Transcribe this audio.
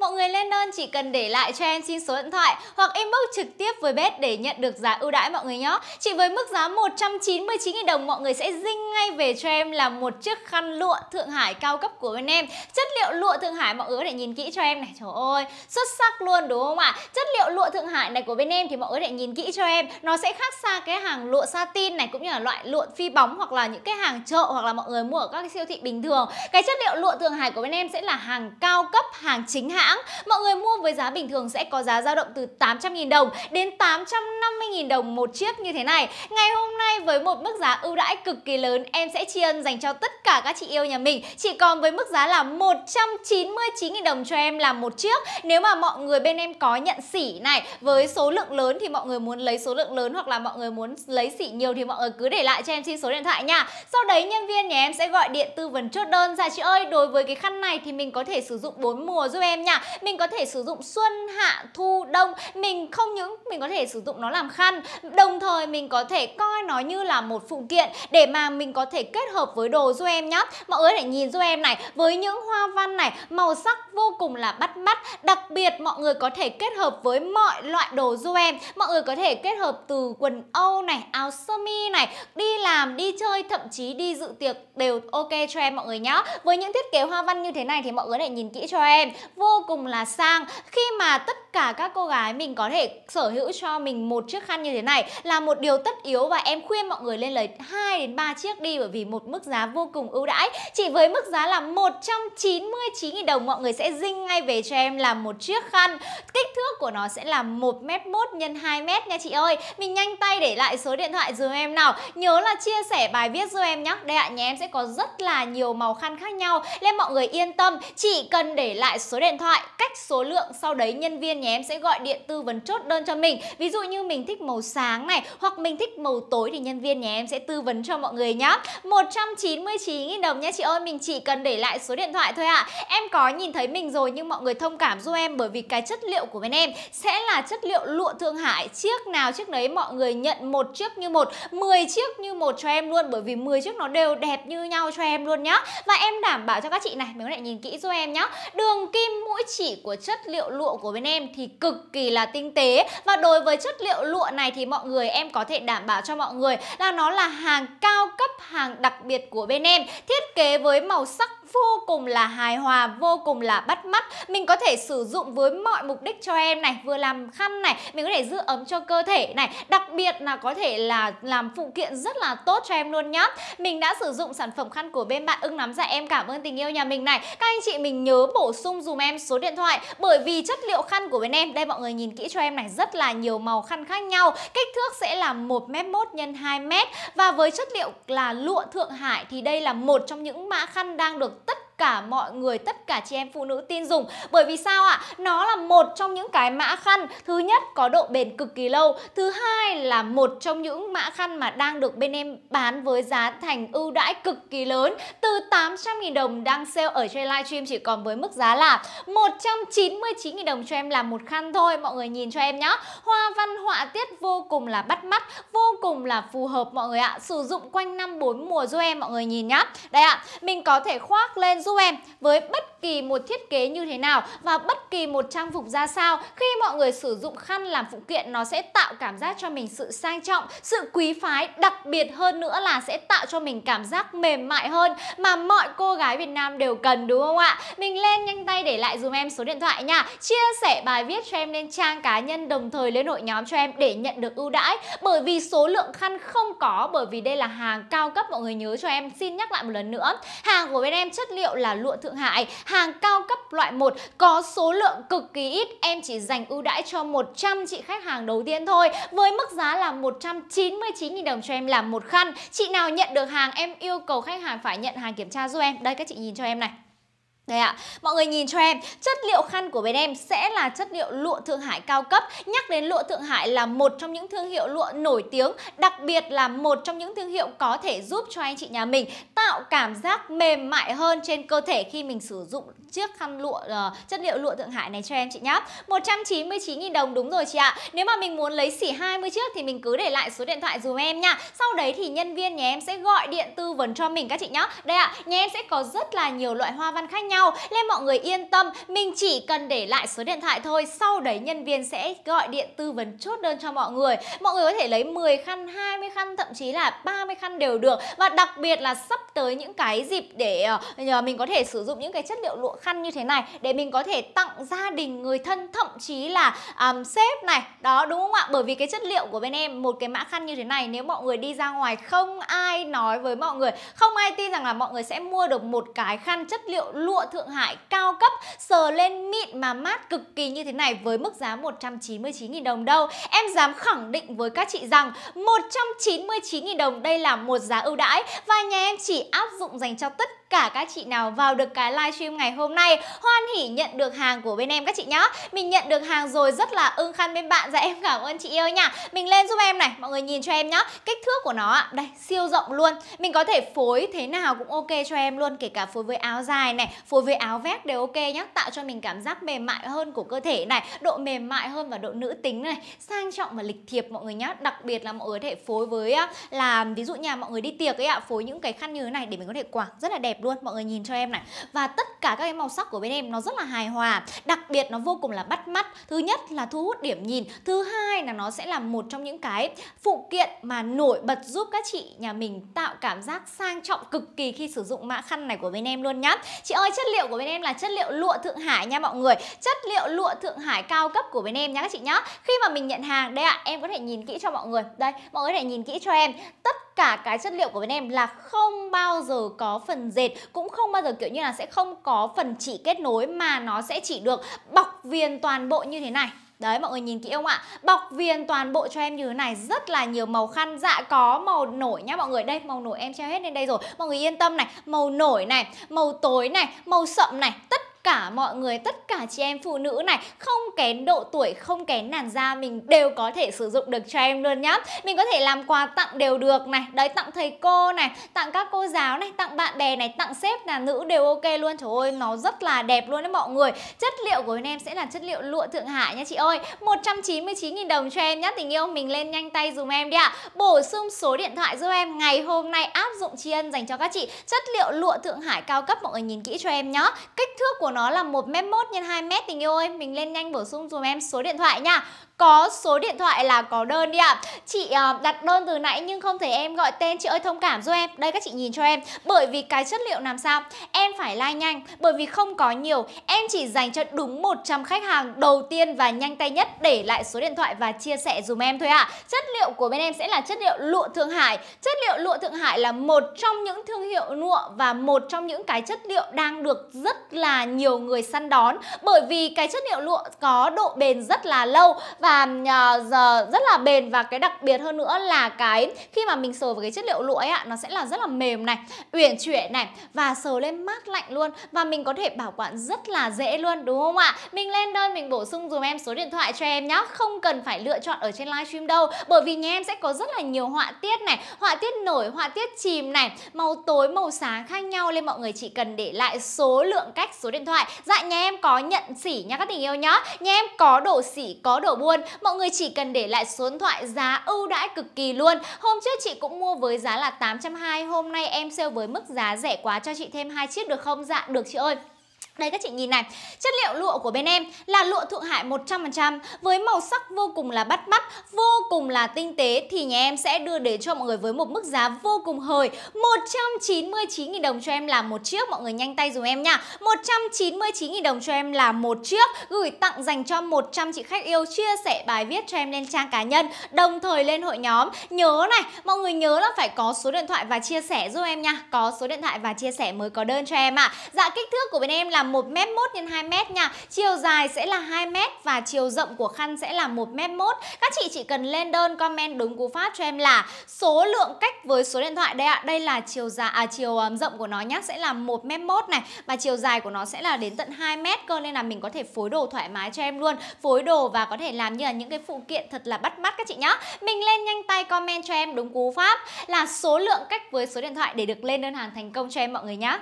Mọi người lên đơn chỉ cần để lại cho em xin số điện thoại hoặc inbox trực tiếp với bếp để nhận được giá ưu đãi mọi người nhé. Chỉ với mức giá 199.000 đồng mọi người sẽ dinh ngay về cho em là một chiếc khăn lụa Thượng Hải cao cấp của bên em. Chất liệu lụa Thượng Hải mọi người có thể nhìn kỹ cho em này. Trời ơi, xuất sắc luôn đúng không ạ? Chất liệu lụa Thượng Hải này của bên em thì mọi người có thể nhìn kỹ cho em. Nó sẽ khác xa cái hàng lụa satin này cũng như là loại lụa phi bóng hoặc là những cái hàng chợ hoặc là mọi người mua ở các siêu thị bình thường. Cái chất liệu lụa Thượng Hải của bên em sẽ là hàng cao cấp, hàng chính hãng hãng. Mọi người mua với giá bình thường sẽ có giá dao động từ 800.000 đồng đến 850.000 đồng một chiếc như thế này. Ngày hôm nay với một mức giá ưu đãi cực kỳ lớn, em sẽ tri ân dành cho tất cả các chị yêu nhà mình. Chỉ còn với mức giá là 199.000 đồng cho em là một chiếc. Nếu mà mọi người bên em có nhận sỉ này với số lượng lớn thì mọi người muốn lấy số lượng lớn hoặc là mọi người muốn lấy sỉ nhiều thì mọi người cứ để lại cho em xin số điện thoại nha. Sau đấy nhân viên nhà em sẽ gọi điện tư vấn chốt đơn. Dạ chị ơi, đối với cái khăn này thì mình có thể sử dụng 4 mùa giúp em nha mình có thể sử dụng xuân hạ thu đông mình không những mình có thể sử dụng nó làm khăn đồng thời mình có thể coi nó như là một phụ kiện để mà mình có thể kết hợp với đồ giúp em nhé mọi người hãy nhìn giúp em này với những hoa văn này màu sắc vô cùng là bắt mắt đặc biệt mọi người có thể kết hợp với mọi loại đồ giúp em mọi người có thể kết hợp từ quần âu này áo sơ mi này đi làm đi chơi thậm chí đi dự tiệc đều ok cho em mọi người nhá với những thiết kế hoa văn như thế này thì mọi người hãy nhìn kỹ cho em vô cùng là sang khi mà tất cả các cô gái mình có thể sở hữu cho mình một chiếc khăn như thế này là một điều tất yếu và em khuyên mọi người lên lấy 2 đến 3 chiếc đi bởi vì một mức giá vô cùng ưu đãi. Chỉ với mức giá là 199.000 đồng mọi người sẽ dinh ngay về cho em là một chiếc khăn. Kích thước của nó sẽ là 1m1 x 2m nha chị ơi. Mình nhanh tay để lại số điện thoại giùm em nào. Nhớ là chia sẻ bài viết giùm em nhé. Đây ạ, nhà em sẽ có rất là nhiều màu khăn khác nhau. Nên mọi người yên tâm, chỉ cần để lại số điện thoại, cách số lượng sau đấy nhân viên em nhé em sẽ gọi điện tư vấn chốt đơn cho mình ví dụ như mình thích màu sáng này hoặc mình thích màu tối thì nhân viên nhà em sẽ tư vấn cho mọi người nhá 199.000 đồng nha chị ơi mình chỉ cần để lại số điện thoại thôi ạ à. em có nhìn thấy mình rồi nhưng mọi người thông cảm giúp em bởi vì cái chất liệu của bên em sẽ là chất liệu lụa thương hại chiếc nào chiếc đấy mọi người nhận một chiếc như một 10 chiếc như một cho em luôn bởi vì 10 chiếc nó đều đẹp như nhau cho em luôn nhá và em đảm bảo cho các chị này mình lại nhìn kỹ giúp em nhá đường kim mũi chỉ của chất liệu lụa của bên em thì cực kỳ là tinh tế và đối với chất liệu lụa này thì mọi người em có thể đảm bảo cho mọi người là nó là hàng cao cấp hàng đặc biệt của bên em thiết kế với màu sắc vô cùng là hài hòa, vô cùng là bắt mắt. Mình có thể sử dụng với mọi mục đích cho em này, vừa làm khăn này, mình có thể giữ ấm cho cơ thể này, đặc biệt là có thể là làm phụ kiện rất là tốt cho em luôn nhá. Mình đã sử dụng sản phẩm khăn của bên bạn ưng nắm dạ em cảm ơn tình yêu nhà mình này. Các anh chị mình nhớ bổ sung dùm em số điện thoại bởi vì chất liệu khăn của thử bên em đây mọi người nhìn kỹ cho em này rất là nhiều màu khăn khác nhau kích thước sẽ là 1m1 x 2m và với chất liệu là lụa Thượng Hải thì đây là một trong những mã khăn đang được tất cả mọi người, tất cả chị em phụ nữ tin dùng. Bởi vì sao ạ? Nó là một trong những cái mã khăn thứ nhất có độ bền cực kỳ lâu, thứ hai là một trong những mã khăn mà đang được bên em bán với giá thành ưu đãi cực kỳ lớn từ 800.000 đồng đang sale ở trên livestream chỉ còn với mức giá là 199.000 đồng cho em là một khăn thôi mọi người nhìn cho em nhá hoa văn họa tiết vô cùng là bắt mắt vô cùng là phù hợp mọi người ạ sử dụng quanh năm bốn mùa giúp em mọi người nhìn nhá đây ạ mình có thể khoác lên giúp giúp em với bất kỳ một thiết kế như thế nào và bất kỳ một trang phục ra sao khi mọi người sử dụng khăn làm phụ kiện nó sẽ tạo cảm giác cho mình sự sang trọng sự quý phái đặc biệt hơn nữa là sẽ tạo cho mình cảm giác mềm mại hơn mà mọi cô gái Việt Nam đều cần đúng không ạ mình lên nhanh tay để lại dùm em số điện thoại nha chia sẻ bài viết cho em lên trang cá nhân đồng thời lên hội nhóm cho em để nhận được ưu đãi bởi vì số lượng khăn không có bởi vì đây là hàng cao cấp mọi người nhớ cho em xin nhắc lại một lần nữa hàng của bên em chất liệu là lụa Thượng Hải, hàng cao cấp loại 1 có số lượng cực kỳ ít, em chỉ dành ưu đãi cho 100 chị khách hàng đầu tiên thôi với mức giá là 199.000 đồng cho em làm một khăn. Chị nào nhận được hàng em yêu cầu khách hàng phải nhận hàng kiểm tra giúp em. Đây các chị nhìn cho em này. Đây ạ, mọi người nhìn cho em, chất liệu khăn của bên em sẽ là chất liệu lụa Thượng Hải cao cấp. Nhắc đến lụa Thượng Hải là một trong những thương hiệu lụa nổi tiếng, đặc biệt là một trong những thương hiệu có thể giúp cho anh chị nhà mình tạo cảm giác mềm mại hơn trên cơ thể khi mình sử dụng chiếc khăn lụa uh, chất liệu lụa Thượng Hải này cho em chị nhá. 199.000 đồng đúng rồi chị ạ. Nếu mà mình muốn lấy xỉ 20 chiếc thì mình cứ để lại số điện thoại dùm em nha. Sau đấy thì nhân viên nhà em sẽ gọi điện tư vấn cho mình các chị nhá. Đây ạ, nhà em sẽ có rất là nhiều loại hoa văn khác nhau nhau nên mọi người yên tâm mình chỉ cần để lại số điện thoại thôi sau đấy nhân viên sẽ gọi điện tư vấn chốt đơn cho mọi người mọi người có thể lấy 10 khăn 20 khăn thậm chí là 30 khăn đều được và đặc biệt là sắp tới những cái dịp để ờ, nhờ mình có thể sử dụng những cái chất liệu lụa khăn như thế này để mình có thể tặng gia đình người thân thậm chí là um, sếp này đó đúng không ạ bởi vì cái chất liệu của bên em một cái mã khăn như thế này nếu mọi người đi ra ngoài không ai nói với mọi người không ai tin rằng là mọi người sẽ mua được một cái khăn chất liệu lụa Thượng Hải cao cấp sờ lên mịn mà mát cực kỳ như thế này với mức giá 199.000 đồng đâu. Em dám khẳng định với các chị rằng 199.000 đồng đây là một giá ưu đãi và nhà em chỉ áp dụng dành cho tất cả các chị nào vào được cái livestream ngày hôm nay hoan hỉ nhận được hàng của bên em các chị nhá mình nhận được hàng rồi rất là ưng khăn bên bạn dạ em cảm ơn chị yêu nha mình lên giúp em này mọi người nhìn cho em nhá kích thước của nó đây siêu rộng luôn mình có thể phối thế nào cũng ok cho em luôn kể cả phối với áo dài này phối với áo vest đều ok nhé tạo cho mình cảm giác mềm mại hơn của cơ thể này độ mềm mại hơn và độ nữ tính này sang trọng và lịch thiệp mọi người nhé đặc biệt là mọi người có thể phối với là ví dụ nhà mọi người đi tiệc ấy ạ phối những cái khăn như thế này để mình có thể quảng rất là đẹp luôn mọi người nhìn cho em này và tất cả các cái màu sắc của bên em nó rất là hài hòa đặc biệt nó vô cùng là bắt mắt thứ nhất là thu hút điểm nhìn thứ hai là nó sẽ là một trong những cái phụ kiện mà nổi bật giúp các chị nhà mình tạo cảm giác sang trọng cực kỳ khi sử dụng mã khăn này của bên em luôn nhá chị ơi chất liệu của bên em là chất liệu lụa Thượng Hải nha mọi người chất liệu lụa Thượng Hải cao cấp của bên em nha các chị nhá khi mà mình nhận hàng đây ạ à, em có thể nhìn kỹ cho mọi người đây mọi người có thể nhìn kỹ cho em tất cả cái chất liệu của bên em là không bao giờ có phần dệt cũng không bao giờ kiểu như là sẽ không có phần chỉ kết nối mà nó sẽ chỉ được bọc viền toàn bộ như thế này Đấy mọi người nhìn kỹ không ạ? Bọc viền toàn bộ cho em như thế này rất là nhiều màu khăn dạ có màu nổi nhá mọi người. Đây màu nổi em treo hết lên đây rồi. Mọi người yên tâm này, màu nổi này, màu tối này, màu sậm này, tất cả mọi người, tất cả chị em phụ nữ này không kén độ tuổi, không kén làn da mình đều có thể sử dụng được cho em luôn nhá. Mình có thể làm quà tặng đều được này, đấy tặng thầy cô này, tặng các cô giáo này, tặng bạn bè này, tặng sếp là nữ đều ok luôn. Trời ơi, nó rất là đẹp luôn đấy mọi người. Chất liệu của bên em sẽ là chất liệu lụa Thượng Hải nha chị ơi. 199.000 đồng cho em nhá tình yêu, mình lên nhanh tay dùm em đi ạ. À. Bổ sung số điện thoại giúp em ngày hôm nay áp dụng tri ân dành cho các chị chất liệu lụa Thượng Hải cao cấp mọi người nhìn kỹ cho em nhá. Kích thước của nó nó là 1m1 x 2m tình yêu ơi Mình lên nhanh bổ sung dùm em số điện thoại nha có số điện thoại là có đơn đi ạ à. Chị ờ, đặt đơn từ nãy nhưng không thể em gọi tên Chị ơi thông cảm giúp em Đây các chị nhìn cho em Bởi vì cái chất liệu làm sao Em phải like nhanh Bởi vì không có nhiều Em chỉ dành cho đúng 100 khách hàng đầu tiên và nhanh tay nhất Để lại số điện thoại và chia sẻ dùm em thôi ạ à. Chất liệu của bên em sẽ là chất liệu lụa Thượng Hải Chất liệu lụa Thượng Hải là một trong những thương hiệu lụa Và một trong những cái chất liệu đang được rất là nhiều người săn đón Bởi vì cái chất liệu lụa có độ bền rất là lâu Và là ờ, giờ rất là bền và cái đặc biệt hơn nữa là cái khi mà mình sờ vào cái chất liệu lụa ấy ạ nó sẽ là rất là mềm này uyển chuyển này và sờ lên mát lạnh luôn và mình có thể bảo quản rất là dễ luôn đúng không ạ mình lên đơn mình bổ sung dùm em số điện thoại cho em nhá không cần phải lựa chọn ở trên livestream đâu bởi vì nhà em sẽ có rất là nhiều họa tiết này họa tiết nổi họa tiết chìm này màu tối màu sáng khác nhau nên mọi người chỉ cần để lại số lượng cách số điện thoại dạ nhà em có nhận xỉ nha các tình yêu nhá nhà em có đổ xỉ có đổ buôn luôn. Mọi người chỉ cần để lại số điện thoại giá ưu đãi cực kỳ luôn. Hôm trước chị cũng mua với giá là 820, hôm nay em sale với mức giá rẻ quá cho chị thêm hai chiếc được không? Dạ được chị ơi. Đây các chị nhìn này, chất liệu lụa của bên em là lụa Thượng Hải 100% với màu sắc vô cùng là bắt mắt, vô cùng là tinh tế thì nhà em sẽ đưa đến cho mọi người với một mức giá vô cùng hời 199.000 đồng cho em là một chiếc mọi người nhanh tay dùm em nha. 199.000 đồng cho em là một chiếc gửi tặng dành cho 100 chị khách yêu chia sẻ bài viết cho em lên trang cá nhân, đồng thời lên hội nhóm. Nhớ này, mọi người nhớ là phải có số điện thoại và chia sẻ giúp em nha. Có số điện thoại và chia sẻ mới có đơn cho em ạ. À. Dạ kích thước của bên em là 1m1 x 2m nha. Chiều dài sẽ là 2m và chiều rộng của khăn sẽ là 1m1. Các chị chỉ cần lên đơn comment đúng cú pháp cho em là số lượng cách với số điện thoại đây ạ. Đây là chiều dài à chiều à, rộng của nó nhá sẽ là 1m1 này và chiều dài của nó sẽ là đến tận 2m cơ nên là mình có thể phối đồ thoải mái cho em luôn. Phối đồ và có thể làm như là những cái phụ kiện thật là bắt mắt các chị nhá. Mình lên nhanh tay comment cho em đúng cú pháp là số lượng cách với số điện thoại để được lên đơn hàng thành công cho em mọi người nhé.